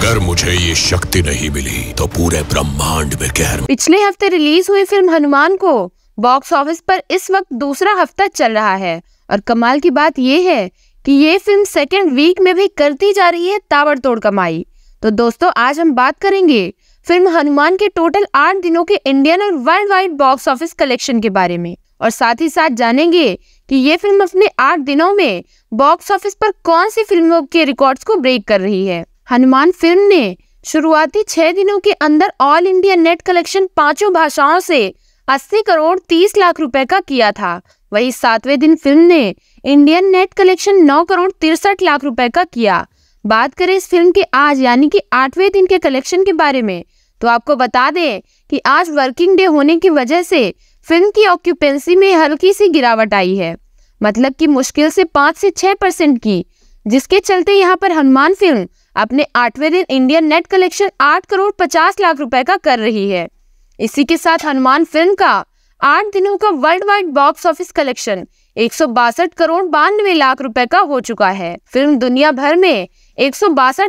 अगर मुझे ये शक्ति नहीं मिली तो पूरे ब्रह्मांड में कहर पिछले हफ्ते रिलीज हुई फिल्म हनुमान को बॉक्स ऑफिस पर इस वक्त दूसरा हफ्ता चल रहा है और कमाल की बात ये है कि ये फिल्म सेकेंड वीक में भी करती जा रही है ताबड़तोड़ कमाई तो दोस्तों आज हम बात करेंगे फिल्म हनुमान के टोटल आठ दिनों के इंडियन और worldwide box office collection के बारे में और साथ ही साथ जानेंगे कि ये फिल्म अपने आठ दिनों में बॉक्स ऑफिस पर कौन सी फिल्मों के रिकॉर्ड्स को ब्रेक कर रही है हनुमान फिल्म ने शुरुआती छह दिनों के अंदर ऑल इंडिया नेट कलेक्शन पांचों भाषाओं से 80 करोड़ 30 लाख रुपए का किया था वही सातवें दिन फिल्म ने इंडियन नेट कलेक्शन 9 करोड़ तिरसठ लाख रुपए का किया बात करें इस फिल्म के आज यानी कि आठवें दिन के कलेक्शन के बारे में तो आपको बता दें कि आज वर्किंग डे होने की वजह से फिल्म की ऑक्यूपेंसी में हल्की सी गिरावट आई है मतलब कि मुश्किल से पाँच से छः परसेंट की जिसके चलते यहाँ पर हनुमान फिल्म अपने आठवें दिन इंडियन नेट कलेक्शन आठ करोड़ पचास लाख रुपए का कर रही है इसी के साथ हनुमान फिल्म का आठ दिनों का worldwide box office collection एक करोड़ बानवे लाख रुपए का हो चुका है फिल्म दुनिया भर में एक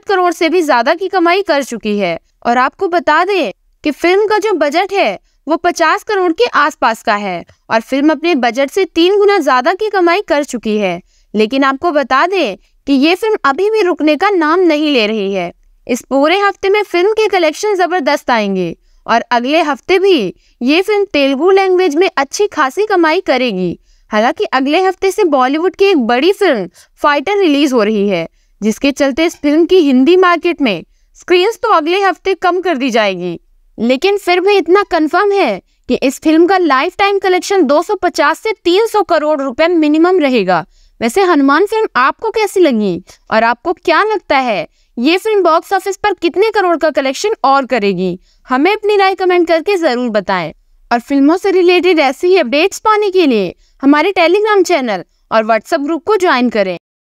करोड़ से भी ज्यादा की कमाई कर चुकी है और आपको बता दें कि फिल्म का जो बजट है वो 50 करोड़ के आसपास का है और फिल्म अपने बजट से तीन गुना ज्यादा की कमाई कर चुकी है लेकिन आपको बता दें कि ये फिल्म अभी भी रुकने का नाम नहीं ले रही है इस पूरे हफ्ते में फिल्म के कलेक्शन ज़बरदस्त आएंगे और अगले हफ्ते भी ये फिल्म तेलुगु लैंग्वेज में अच्छी खासी कमाई करेगी हालांकि अगले हफ्ते से बॉलीवुड की एक बड़ी फिल्म फाइटर रिलीज हो रही है जिसके चलते इस फिल्म की हिंदी मार्केट में स्क्रीन्स तो अगले हफ्ते कम कर दी जाएगी लेकिन फिर भी इतना कंफर्म है कि इस फिल्म का लाइफ टाइम कलेक्शन 250 से 300 करोड़ रुपए मिनिमम रहेगा वैसे हनुमान फिल्म आपको कैसी लगी और आपको क्या लगता है ये फिल्म बॉक्स ऑफिस पर कितने करोड़ का कलेक्शन और करेगी हमें अपनी राय कमेंट करके ज़रूर बताएं और फिल्मों से रिलेटेड ऐसी ही अपडेट्स पाने के लिए हमारे टेलीग्राम चैनल और व्हाट्सएप ग्रुप को ज्वाइन करें